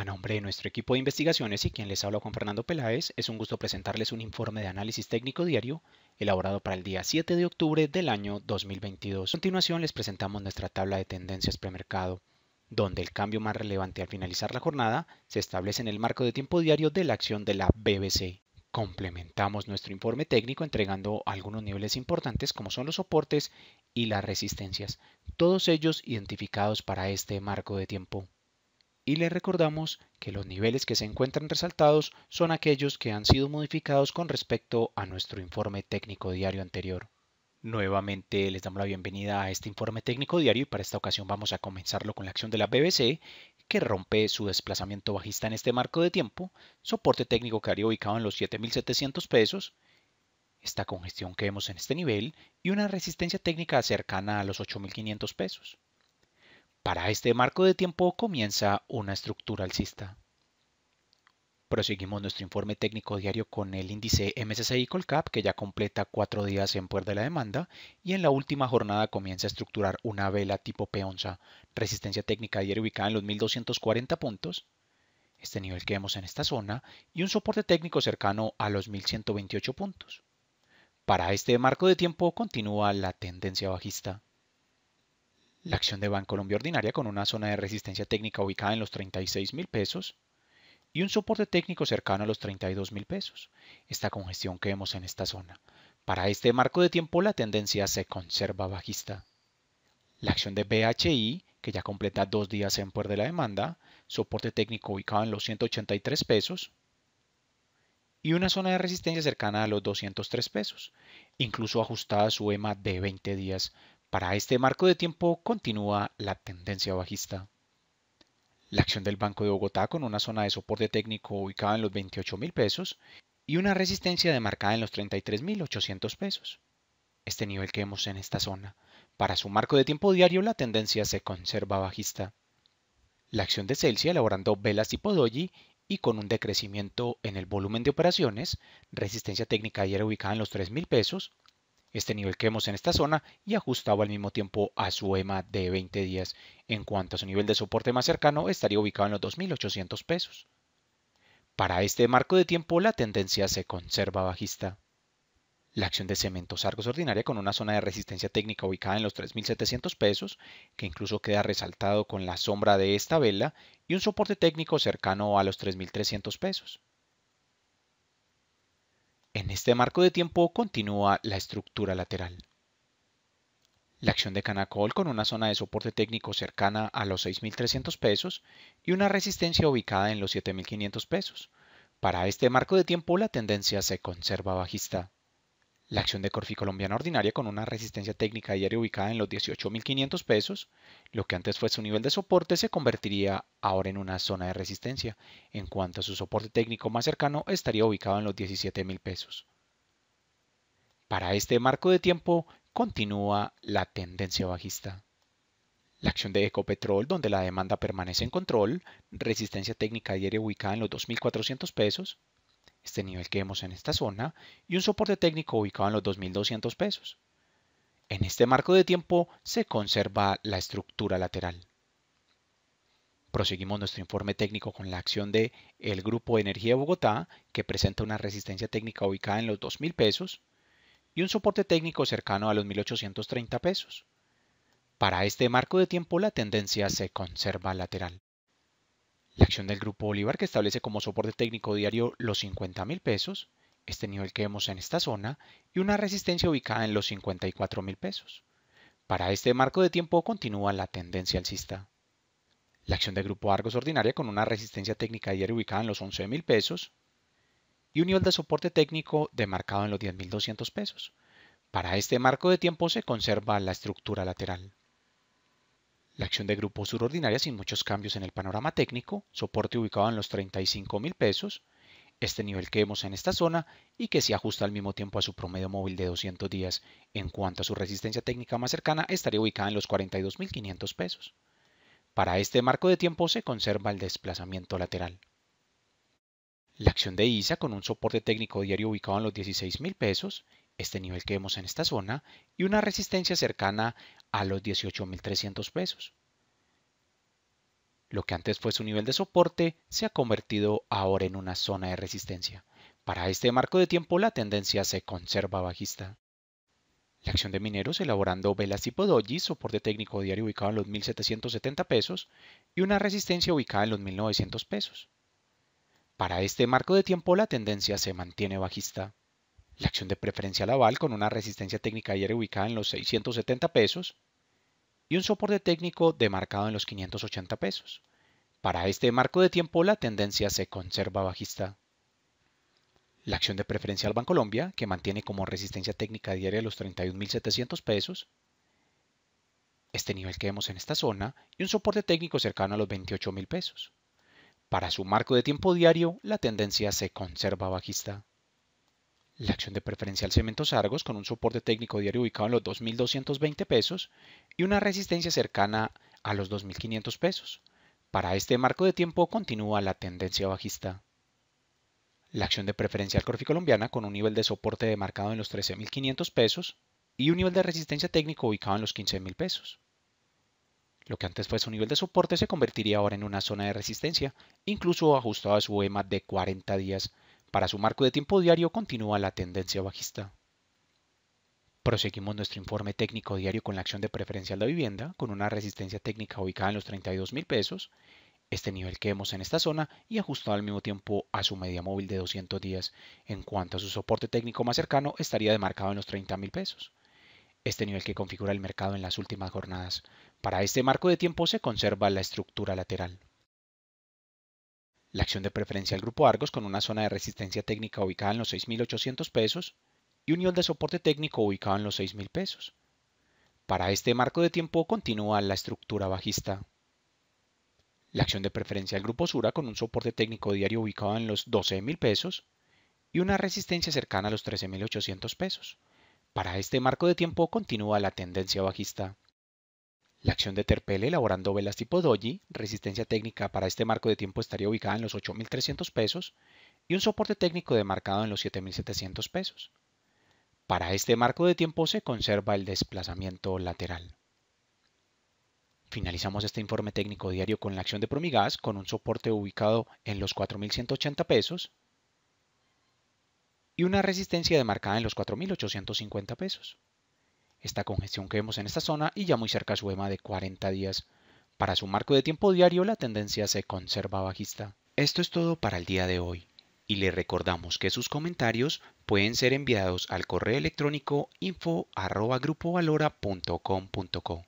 A nombre de nuestro equipo de investigaciones y quien les habla con Fernando Peláez, es un gusto presentarles un informe de análisis técnico diario elaborado para el día 7 de octubre del año 2022. A continuación les presentamos nuestra tabla de tendencias premercado, donde el cambio más relevante al finalizar la jornada se establece en el marco de tiempo diario de la acción de la BBC. Complementamos nuestro informe técnico entregando algunos niveles importantes como son los soportes y las resistencias, todos ellos identificados para este marco de tiempo y les recordamos que los niveles que se encuentran resaltados son aquellos que han sido modificados con respecto a nuestro informe técnico diario anterior. Nuevamente les damos la bienvenida a este informe técnico diario y para esta ocasión vamos a comenzarlo con la acción de la BBC que rompe su desplazamiento bajista en este marco de tiempo, soporte técnico que haría ubicado en los 7.700 pesos, esta congestión que vemos en este nivel y una resistencia técnica cercana a los 8.500 pesos. Para este marco de tiempo comienza una estructura alcista. Proseguimos nuestro informe técnico diario con el índice MSCI Colcap, que ya completa cuatro días en puerta de la demanda, y en la última jornada comienza a estructurar una vela tipo P11, resistencia técnica diaria ubicada en los 1240 puntos, este nivel que vemos en esta zona, y un soporte técnico cercano a los 1128 puntos. Para este marco de tiempo continúa la tendencia bajista la acción de Bancolombia ordinaria con una zona de resistencia técnica ubicada en los 36 mil pesos y un soporte técnico cercano a los 32 mil pesos. Esta congestión que vemos en esta zona. Para este marco de tiempo la tendencia se conserva bajista. La acción de BHI, que ya completa dos días en puerto de la demanda, soporte técnico ubicado en los 183 pesos y una zona de resistencia cercana a los 203 pesos, incluso ajustada a su EMA de 20 días para este marco de tiempo continúa la tendencia bajista. La acción del Banco de Bogotá con una zona de soporte técnico ubicada en los 28 pesos y una resistencia demarcada en los 33.800 pesos. Este nivel que vemos en esta zona. Para su marco de tiempo diario la tendencia se conserva bajista. La acción de Celsius elaborando velas tipo doji y con un decrecimiento en el volumen de operaciones, resistencia técnica ayer ubicada en los 3.000 pesos, este nivel que vemos en esta zona y ajustado al mismo tiempo a su EMA de 20 días. En cuanto a su nivel de soporte más cercano, estaría ubicado en los 2.800 pesos. Para este marco de tiempo, la tendencia se conserva bajista. La acción de Cementos Argos ordinaria con una zona de resistencia técnica ubicada en los 3.700 pesos, que incluso queda resaltado con la sombra de esta vela, y un soporte técnico cercano a los 3.300 pesos. En este marco de tiempo continúa la estructura lateral. La acción de Canacol con una zona de soporte técnico cercana a los 6.300 pesos y una resistencia ubicada en los 7.500 pesos. Para este marco de tiempo la tendencia se conserva bajista. La acción de Corfi Colombiana Ordinaria con una resistencia técnica diaria ubicada en los 18.500 pesos, lo que antes fue su nivel de soporte, se convertiría ahora en una zona de resistencia, en cuanto a su soporte técnico más cercano estaría ubicado en los 17.000 pesos. Para este marco de tiempo continúa la tendencia bajista. La acción de Ecopetrol, donde la demanda permanece en control, resistencia técnica diaria ubicada en los 2.400 pesos, este nivel que vemos en esta zona, y un soporte técnico ubicado en los 2.200 pesos. En este marco de tiempo se conserva la estructura lateral. Proseguimos nuestro informe técnico con la acción de el Grupo Energía de Bogotá, que presenta una resistencia técnica ubicada en los 2.000 pesos y un soporte técnico cercano a los 1.830 pesos. Para este marco de tiempo la tendencia se conserva lateral. La acción del Grupo Bolívar que establece como soporte técnico diario los 50 mil pesos, este nivel que vemos en esta zona, y una resistencia ubicada en los 54 mil pesos. Para este marco de tiempo continúa la tendencia alcista. La acción del Grupo Argos ordinaria con una resistencia técnica diaria ubicada en los $11,000 pesos y un nivel de soporte técnico demarcado en los 10.200 pesos. Para este marco de tiempo se conserva la estructura lateral. La acción de grupo surordinaria sin muchos cambios en el panorama técnico, soporte ubicado en los 35 mil pesos, este nivel que vemos en esta zona y que se ajusta al mismo tiempo a su promedio móvil de 200 días. En cuanto a su resistencia técnica más cercana, estaría ubicada en los 42.500 pesos. Para este marco de tiempo se conserva el desplazamiento lateral. La acción de ISA con un soporte técnico diario ubicado en los 16 mil pesos este nivel que vemos en esta zona, y una resistencia cercana a los 18.300 pesos. Lo que antes fue su nivel de soporte se ha convertido ahora en una zona de resistencia. Para este marco de tiempo la tendencia se conserva bajista. La acción de mineros elaborando velas tipo doji, soporte técnico diario ubicado en los 1770 pesos y una resistencia ubicada en los 1900 pesos. Para este marco de tiempo la tendencia se mantiene bajista. La acción de preferencia al aval con una resistencia técnica diaria ubicada en los 670 pesos y un soporte técnico demarcado en los 580 pesos. Para este marco de tiempo la tendencia se conserva bajista. La acción de preferencia al Colombia, que mantiene como resistencia técnica diaria los 31.700 pesos, este nivel que vemos en esta zona y un soporte técnico cercano a los 28.000 pesos. Para su marco de tiempo diario, la tendencia se conserva bajista la acción de preferencial Cementos Argos con un soporte técnico diario ubicado en los 2.220 pesos y una resistencia cercana a los 2.500 pesos. Para este marco de tiempo continúa la tendencia bajista. La acción de preferencial Corfi Colombiana con un nivel de soporte demarcado en los 13.500 pesos y un nivel de resistencia técnico ubicado en los 15.000 pesos. Lo que antes fue su nivel de soporte se convertiría ahora en una zona de resistencia, incluso ajustado a su EMA de 40 días para su marco de tiempo diario continúa la tendencia bajista. Proseguimos nuestro informe técnico diario con la acción de preferencial de vivienda, con una resistencia técnica ubicada en los 32 mil pesos, este nivel que vemos en esta zona y ajustado al mismo tiempo a su media móvil de 200 días. En cuanto a su soporte técnico más cercano, estaría demarcado en los 30 mil pesos. Este nivel que configura el mercado en las últimas jornadas. Para este marco de tiempo se conserva la estructura lateral la acción de preferencia al Grupo Argos con una zona de resistencia técnica ubicada en los 6.800 pesos y un nivel de soporte técnico ubicado en los 6.000 pesos. Para este marco de tiempo continúa la estructura bajista. La acción de preferencia al Grupo Sura con un soporte técnico diario ubicado en los 12.000 pesos y una resistencia cercana a los 13.800 pesos. Para este marco de tiempo continúa la tendencia bajista. La acción de Terpele elaborando velas tipo doji, resistencia técnica para este marco de tiempo estaría ubicada en los 8.300 pesos y un soporte técnico demarcado en los 7.700 pesos. Para este marco de tiempo se conserva el desplazamiento lateral. Finalizamos este informe técnico diario con la acción de Promigas con un soporte ubicado en los 4.180 pesos y una resistencia demarcada en los 4.850 pesos esta congestión que vemos en esta zona y ya muy cerca su EMA de 40 días. Para su marco de tiempo diario la tendencia se conserva bajista. Esto es todo para el día de hoy y le recordamos que sus comentarios pueden ser enviados al correo electrónico info@grupovalora.com.co.